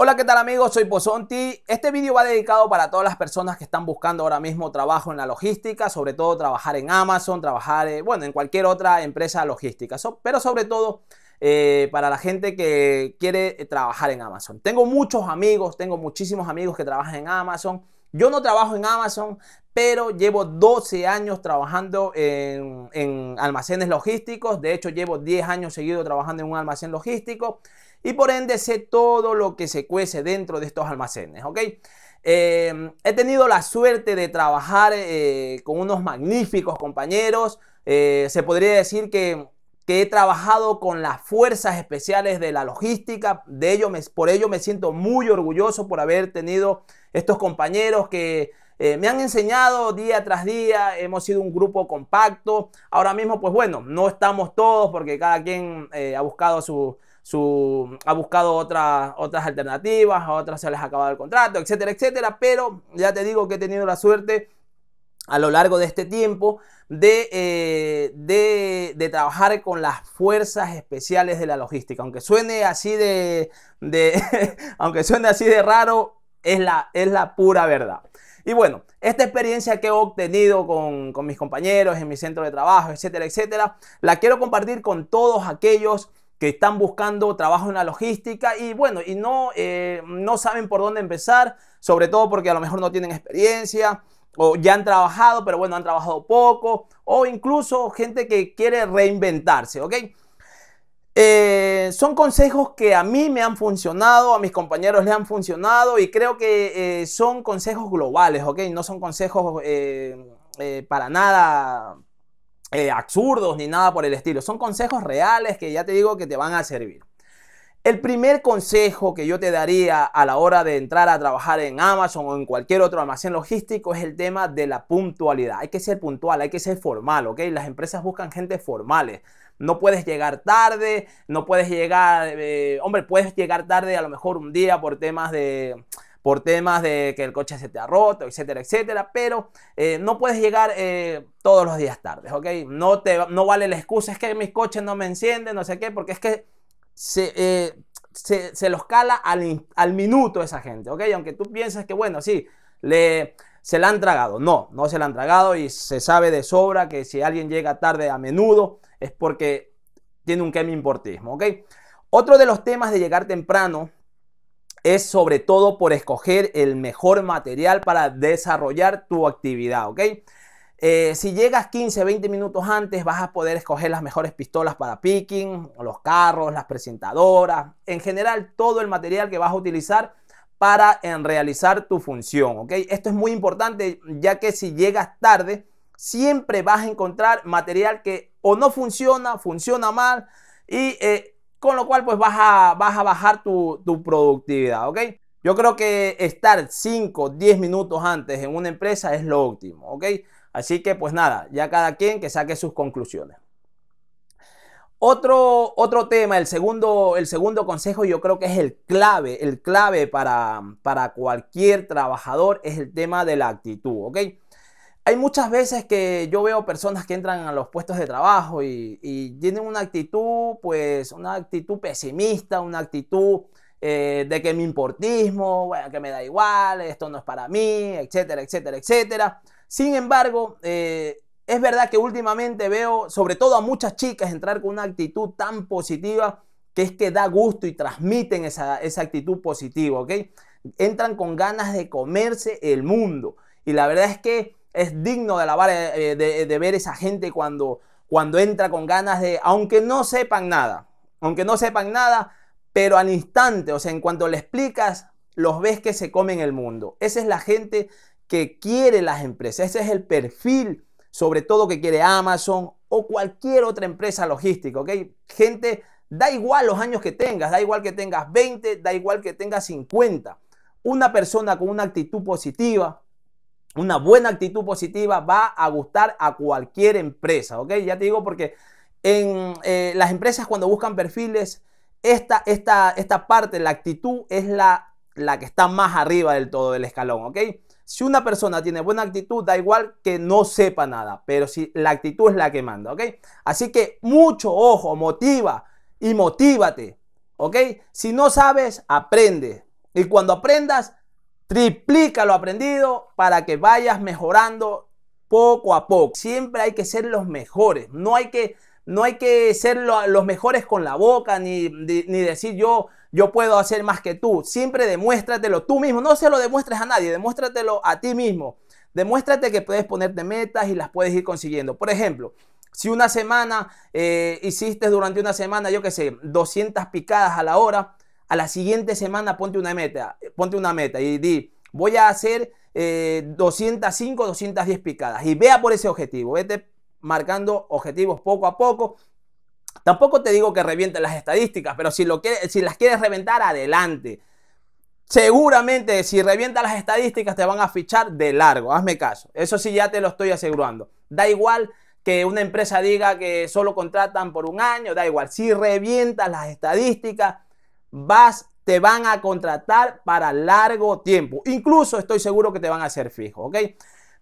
Hola, ¿qué tal amigos? Soy Pozonti. Este video va dedicado para todas las personas que están buscando ahora mismo trabajo en la logística, sobre todo trabajar en Amazon, trabajar, eh, bueno, en cualquier otra empresa logística, pero sobre todo eh, para la gente que quiere eh, trabajar en Amazon. Tengo muchos amigos, tengo muchísimos amigos que trabajan en Amazon yo no trabajo en Amazon, pero llevo 12 años trabajando en, almacenes logísticos. De hecho, llevo 10 años seguido trabajando en un almacén logístico y por ende sé todo lo que se cuece dentro de estos almacenes, ¿ok? Em, he tenido la suerte de trabajar eh, con unos magníficos compañeros. Eh, se podría decir que que he trabajado con las fuerzas especiales de la logística. De ello por ello me siento muy orgulloso por haber tenido estos compañeros que eh, me han enseñado día tras día. Hemos sido un grupo compacto. Ahora mismo, pues bueno, no estamos todos porque cada quien eh, ha buscado su, ha buscado otras otras alternativas, a otras se les ha acabado el contrato, etcétera, etcétera. Pero ya te digo que he tenido la suerte a lo largo de este tiempo eh, de, trabajar con las fuerzas especiales de la logística. Aunque suene así de, aunque suene así de raro, es la, es la pura verdad. Y bueno, esta experiencia que he obtenido con, mis compañeros en mi centro de trabajo, etcétera, etcétera, la quiero compartir con todos aquellos que están buscando trabajo en la logística y bueno, y no, eh, no saben por dónde empezar, sobre todo porque a lo mejor no tienen experiencia, o ya han trabajado, pero bueno, han trabajado poco, o incluso gente que quiere reinventarse, ¿ok? Eh, son consejos que a mí me han funcionado, a mis compañeros le han funcionado y creo que eh, son consejos globales, ¿ok? No son consejos eh, para nada absurdos ni nada por el estilo, son consejos reales que ya te digo que te van a servir. El primer consejo que yo te daría a la hora de entrar a trabajar en Amazon o en cualquier otro almacén logístico es el tema de la puntualidad. Hay que ser puntual, hay que ser formal, ¿ok? Las empresas buscan gente formal. No puedes llegar tarde, no puedes llegar, eh, hombre, puedes llegar tarde a lo mejor un día por temas de por temas de que el coche se te ha roto, etcétera, etcétera, pero eh, no puedes llegar eh, todos los días tarde, ¿ok? No, te, no vale la excusa, es que mis coches no me encienden, no sé qué, porque es que eh, se, se, los cala al, minuto esa gente, ¿ok? Aunque tú pienses que, bueno, sí, le, se la han tragado. No, no se la han tragado y se sabe de sobra que si alguien llega tarde a menudo es porque tiene un importismo, ¿ok? Otro de los temas de llegar temprano es sobre todo por escoger el mejor material para desarrollar tu actividad, ¿ok? Eh, si llegas 15, 20 minutos antes, vas a poder escoger las mejores pistolas para picking, los carros, las presentadoras, en general todo el material que vas a utilizar para realizar tu función. ¿ok? Esto es muy importante ya que si llegas tarde, siempre vas a encontrar material que o no funciona, funciona mal y eh, con lo cual pues vas a, vas a bajar tu, tu productividad. ¿ok? Yo creo que estar 5, 10 minutos antes en una empresa es lo óptimo. ¿ok? Así que pues nada, ya cada quien que saque sus conclusiones. Otro, otro tema, el segundo, el segundo consejo yo creo que es el clave, el clave para, cualquier trabajador es el tema de la actitud, Hay muchas veces que yo veo personas que entran a los puestos de trabajo y, tienen una actitud, pues, una actitud pesimista, una actitud eh, de que mi importismo, que me da igual, esto no es para mí, etcétera, etcétera, etcétera. Sin embargo, eh, es verdad que últimamente veo, sobre todo a muchas chicas, entrar con una actitud tan positiva que es que da gusto y transmiten esa, actitud positiva, ¿ok? Entran con ganas de comerse el mundo. Y la verdad es que es digno de, lavar, eh, de, ver esa gente cuando, cuando entra con ganas de, aunque no sepan nada, aunque no sepan nada, pero al instante, o sea, en cuanto le explicas, los ves que se comen el mundo. Esa es la gente que quiere las empresas. Ese es el perfil, sobre todo, que quiere Amazon o cualquier otra empresa logística, ¿ok? Gente, da igual los años que tengas, da igual que tengas 20, da igual que tengas 50. Una persona con una actitud positiva, una buena actitud positiva va a gustar a cualquier empresa, ¿ok? Ya te digo porque en eh, las empresas cuando buscan perfiles, esta, esta parte, la actitud es la, la que está más arriba del todo del escalón, ¿ok? Si una persona tiene buena actitud, da igual que no sepa nada, pero si la actitud es la que manda, ¿ok? Así que mucho ojo, motiva y motívate, ¿ok? Si no sabes, aprende. Y cuando aprendas, triplica lo aprendido para que vayas mejorando poco a poco. Siempre hay que ser los mejores, no hay que no hay que ser los mejores con la boca, ni, ni, decir yo yo puedo hacer más que tú. Siempre demuéstratelo tú mismo. No se lo demuestres a nadie, demuéstratelo a ti mismo. Demuéstrate que puedes ponerte metas y las puedes ir consiguiendo. Por ejemplo, si una semana eh, hiciste durante una semana, yo qué sé, 200 picadas a la hora, a la siguiente semana ponte una meta, eh, ponte una meta y di, voy a hacer 205, eh, 210 picadas y vea por ese objetivo, vete marcando objetivos poco a poco Tampoco te digo que reviente las estadísticas, pero si, lo si las quieres reventar, adelante. Seguramente si revienta las estadísticas te van a fichar de largo, hazme caso. Eso sí ya te lo estoy asegurando. Da igual que una empresa diga que solo contratan por un año, da igual. Si revientas las estadísticas, vas, te van a contratar para largo tiempo. Incluso estoy seguro que te van a hacer fijo, ¿ok?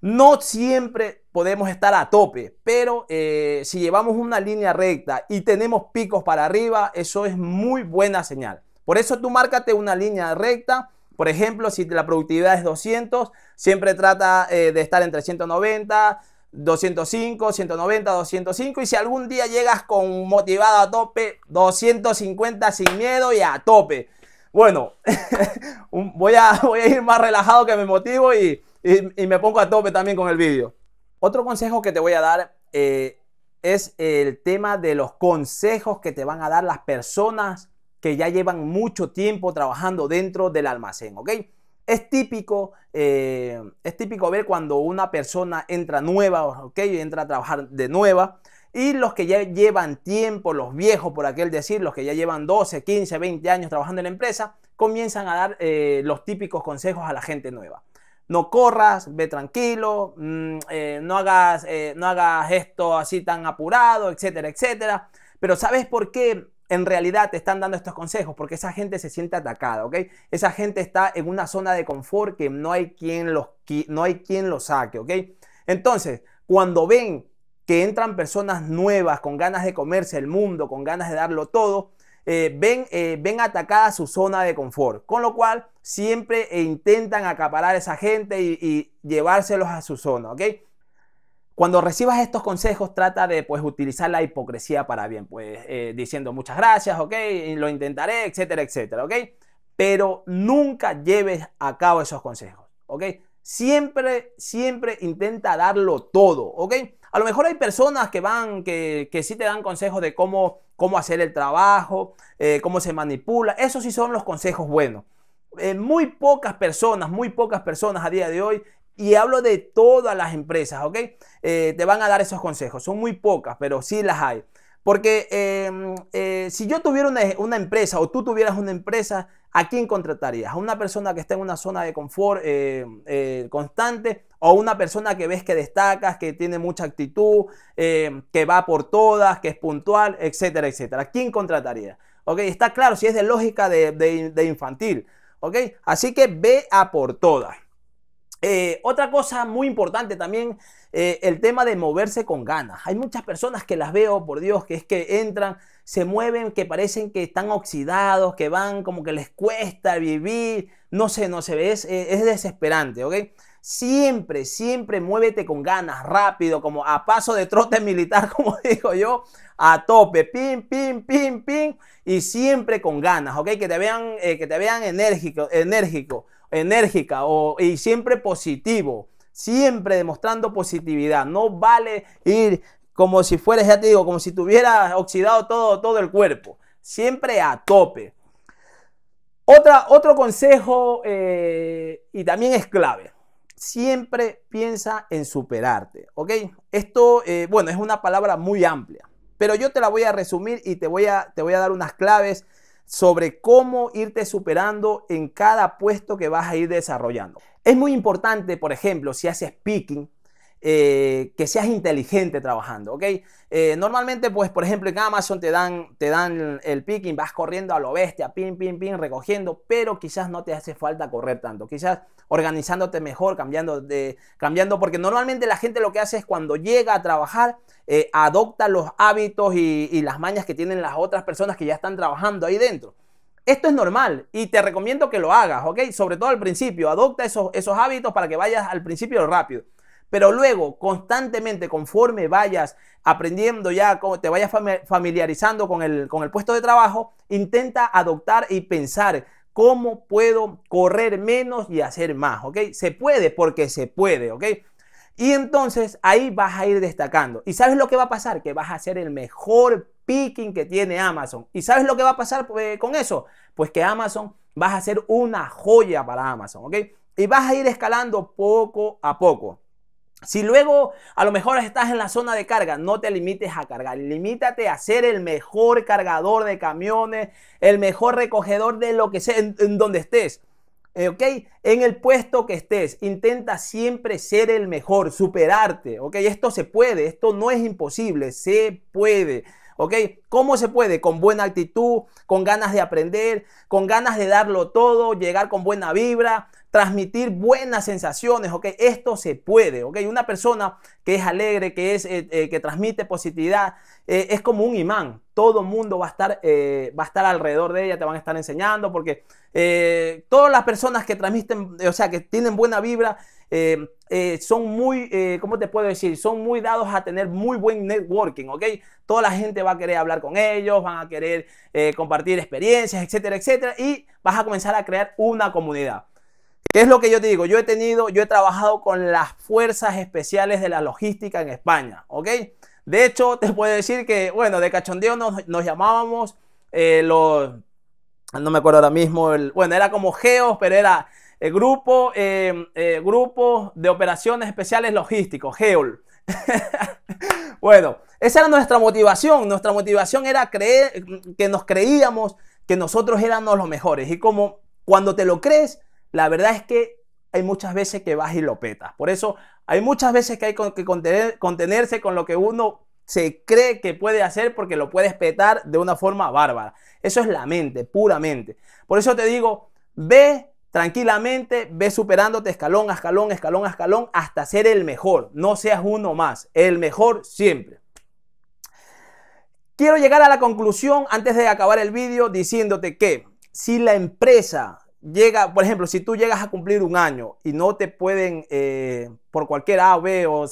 No siempre podemos estar a tope, pero eh, si llevamos una línea recta y tenemos picos para arriba, eso es muy buena señal. Por eso tú márcate una línea recta. Por ejemplo, si la productividad es 200, siempre trata eh, de estar entre 190, 205, 190, 205. Y si algún día llegas con motivado a tope, 250 sin miedo y a tope. Bueno, voy a ir más relajado que me motivo y y, me pongo a tope también con el vídeo. Otro consejo que te voy a dar eh, es el tema de los consejos que te van a dar las personas que ya llevan mucho tiempo trabajando dentro del almacén, Es típico, eh, es típico ver cuando una persona entra nueva, ¿ok? Entra a trabajar de nueva. Y los que ya llevan tiempo, los viejos, por aquel decir, los que ya llevan 12, 15, 20 años trabajando en la empresa, comienzan a dar eh, los típicos consejos a la gente nueva no corras, ve tranquilo, mm, eh, no, hagas, eh, no hagas esto así tan apurado, etcétera, etcétera. Pero ¿sabes por qué en realidad te están dando estos consejos? Porque esa gente se siente atacada, ¿ok? Esa gente está en una zona de confort que no hay quien los, no hay quien los saque, ¿ok? Entonces, cuando ven que entran personas nuevas con ganas de comerse el mundo, con ganas de darlo todo, eh, ven, eh, ven atacada su zona de confort, con lo cual siempre eh, intentan acaparar a esa gente y, llevárselos a su zona, ¿ok? Cuando recibas estos consejos, trata de pues, utilizar la hipocresía para bien, pues diciendo muchas gracias, ok, lo intentaré, etcétera, etcétera, ok. Pero nunca lleves a cabo esos consejos, ok. Siempre, siempre intenta darlo todo, ok. A lo mejor hay personas que van, que, que sí te dan consejos de cómo cómo hacer el trabajo, eh, cómo se manipula. Esos sí son los consejos buenos. Eh, muy pocas personas, muy pocas personas a día de hoy, y hablo de todas las empresas, ¿ok? Eh, te van a dar esos consejos. Son muy pocas, pero sí las hay. Porque em, eh, si yo tuviera una, empresa o tú tuvieras una empresa, ¿a quién contratarías? ¿A una persona que está en una zona de confort eh, eh, constante o una persona que ves que destacas, que tiene mucha actitud, em, que va por todas, que es puntual, etcétera, etcétera? ¿A quién contratarías? ¿Ok? Está claro si es de lógica de, infantil. ¿Ok? Así que ve a por todas. Eh, otra cosa muy importante también, eh, el tema de moverse con ganas. Hay muchas personas que las veo, por Dios, que es que entran, se mueven, que parecen que están oxidados, que van como que les cuesta vivir, no sé, no se ve, eh, es, desesperante, ¿ok? Siempre, siempre muévete con ganas, rápido, como a paso de trote militar, como digo yo, a tope, pim, pim, pim, pim, y siempre con ganas, ¿ok? Que te vean, que te vean enérgico, enérgico enérgica o, y siempre positivo, siempre demostrando positividad. No vale ir como si fueras, ya te digo, como si tuvieras oxidado todo, todo el cuerpo, siempre a tope. Otra, otro consejo eh, y también es clave. Siempre piensa en superarte, ¿ok? Esto, eh, bueno, es una palabra muy amplia, pero yo te la voy a resumir y te voy a, te voy a dar unas claves sobre cómo irte superando en cada puesto que vas a ir desarrollando. Es muy importante, por ejemplo, si haces speaking, eh, que seas inteligente trabajando, ¿ok? Eh, normalmente, pues, por ejemplo, en Amazon te dan, te dan el picking, vas corriendo a lo bestia, pin, pin, pin, recogiendo, pero quizás no te hace falta correr tanto, quizás organizándote mejor, cambiando, de, cambiando porque normalmente la gente lo que hace es cuando llega a trabajar, eh, adopta los hábitos y, las mañas que tienen las otras personas que ya están trabajando ahí dentro. Esto es normal y te recomiendo que lo hagas, ¿ok? Sobre todo al principio, adopta esos hábitos para que vayas al principio rápido. Pero luego, constantemente, conforme vayas aprendiendo ya, como te vayas familiarizando con el, con el puesto de trabajo, intenta adoptar y pensar cómo puedo correr menos y hacer más, ¿ok? Se puede porque se puede, ¿ok? Y entonces ahí vas a ir destacando. ¿Y sabes lo que va a pasar? Que vas a ser el mejor picking que tiene Amazon. ¿Y sabes lo que va a pasar eh, con eso? Pues que Amazon vas a ser una joya para Amazon, ¿ok? Y vas a ir escalando poco a poco. Si luego a lo mejor estás en la zona de carga, no te limites a cargar, limítate a ser el mejor cargador de camiones, el mejor recogedor de lo que sea, en, donde estés. ¿ok? En el puesto que estés, intenta siempre ser el mejor, superarte, ¿ok? Esto se puede, esto no es imposible, se puede, ¿ok? ¿Cómo se puede? Con buena actitud, con ganas de aprender, con ganas de darlo todo, llegar con buena vibra, transmitir buenas sensaciones, ¿ok? Esto se puede, ¿ok? Una persona que es alegre, que, es, eh, eh, que transmite positividad, eh, es como un imán. Todo el mundo va a, estar, va a estar alrededor de ella, te van a estar enseñando, porque todas las personas que transmiten, o sea, que tienen buena vibra, son muy, ¿cómo te puedo decir? Son muy dados a tener muy buen networking, ¿ok? Toda la gente va a querer hablar con ellos, van a querer eh, compartir experiencias, etcétera, etcétera, y vas a comenzar a crear una comunidad. ¿Qué es lo que yo te digo? Yo he tenido, yo he trabajado con las fuerzas especiales de la logística en España, ¿ok? De hecho, te puedo decir que, bueno, de cachondeo nos, llamábamos eh, los, no me acuerdo ahora mismo, el, bueno, era como GEOS, pero era el eh, grupo, grupo de operaciones especiales logísticos, GEOL. bueno, esa era nuestra motivación. Nuestra motivación era creer que nos creíamos que nosotros éramos los mejores. Y como cuando te lo crees, la verdad es que hay muchas veces que vas y lo petas. Por eso hay muchas veces que hay que contenerse con lo que uno se cree que puede hacer porque lo puedes petar de una forma bárbara. Eso es la mente, puramente. Por eso te digo, ve tranquilamente, ve superándote escalón a escalón, escalón a escalón, hasta ser el mejor. No seas uno más, el mejor siempre. Quiero llegar a la conclusión antes de acabar el vídeo diciéndote que si la empresa llega, por ejemplo, si tú llegas a cumplir un año y no te pueden, eh, por cualquier A, B o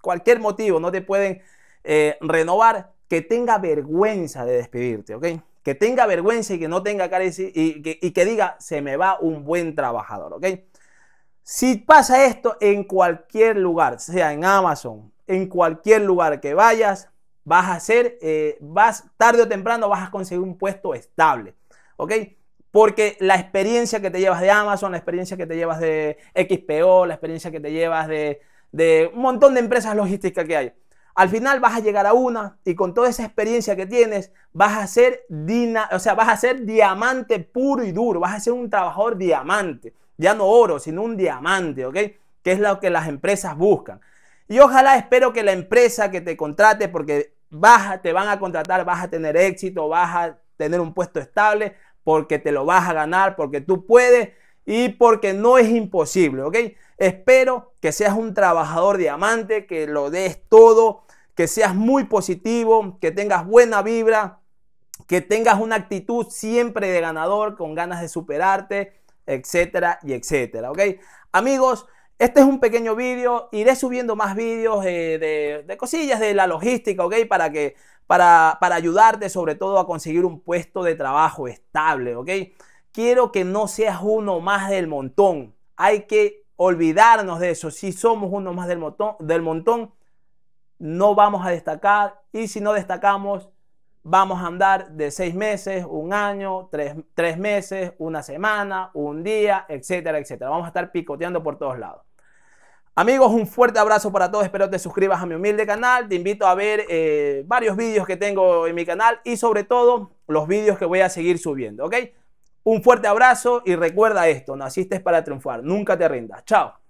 cualquier motivo, no te pueden eh, renovar, que tenga vergüenza de despedirte, ¿ok? Que tenga vergüenza y que no tenga cara y, que, y que diga, se me va un buen trabajador, ¿ok? Si pasa esto en cualquier lugar, sea en Amazon, en cualquier lugar que vayas, vas a ser, eh, vas tarde o temprano vas a conseguir un puesto estable, ¿ok? Porque la experiencia que te llevas de Amazon, la experiencia que te llevas de XPO, la experiencia que te llevas de, un montón de empresas logísticas que hay, al final vas a llegar a una y con toda esa experiencia que tienes, vas a ser, o sea, vas a ser diamante puro y duro, vas a ser un trabajador diamante, ya no oro, sino un diamante, ¿ok? Que es lo que las empresas buscan. Y ojalá espero que la empresa que te contrate, porque te van a contratar, vas a tener éxito, vas a tener un puesto estable porque te lo vas a ganar, porque tú puedes y porque no es imposible, ¿ok? Espero que seas un trabajador diamante, que lo des todo, que seas muy positivo, que tengas buena vibra, que tengas una actitud siempre de ganador, con ganas de superarte, etcétera y etcétera, ¿ok? Amigos, este es un pequeño vídeo, iré subiendo más vídeos de, cosillas de la logística, ¿ok? Para, que, para, para ayudarte sobre todo a conseguir un puesto de trabajo estable, ¿ok? Quiero que no seas uno más del montón. Hay que olvidarnos de eso. Si somos uno más del montón, del montón no vamos a destacar y si no destacamos, vamos a andar de seis meses, un año, tres, meses, una semana, un día, etcétera, etcétera. Vamos a estar picoteando por todos lados. Amigos, un fuerte abrazo para todos. Espero te suscribas a mi humilde canal. Te invito a ver eh, varios vídeos que tengo en mi canal y sobre todo los vídeos que voy a seguir subiendo, ¿ok? Un fuerte abrazo y recuerda esto, naciste para triunfar, nunca te rindas. Chao.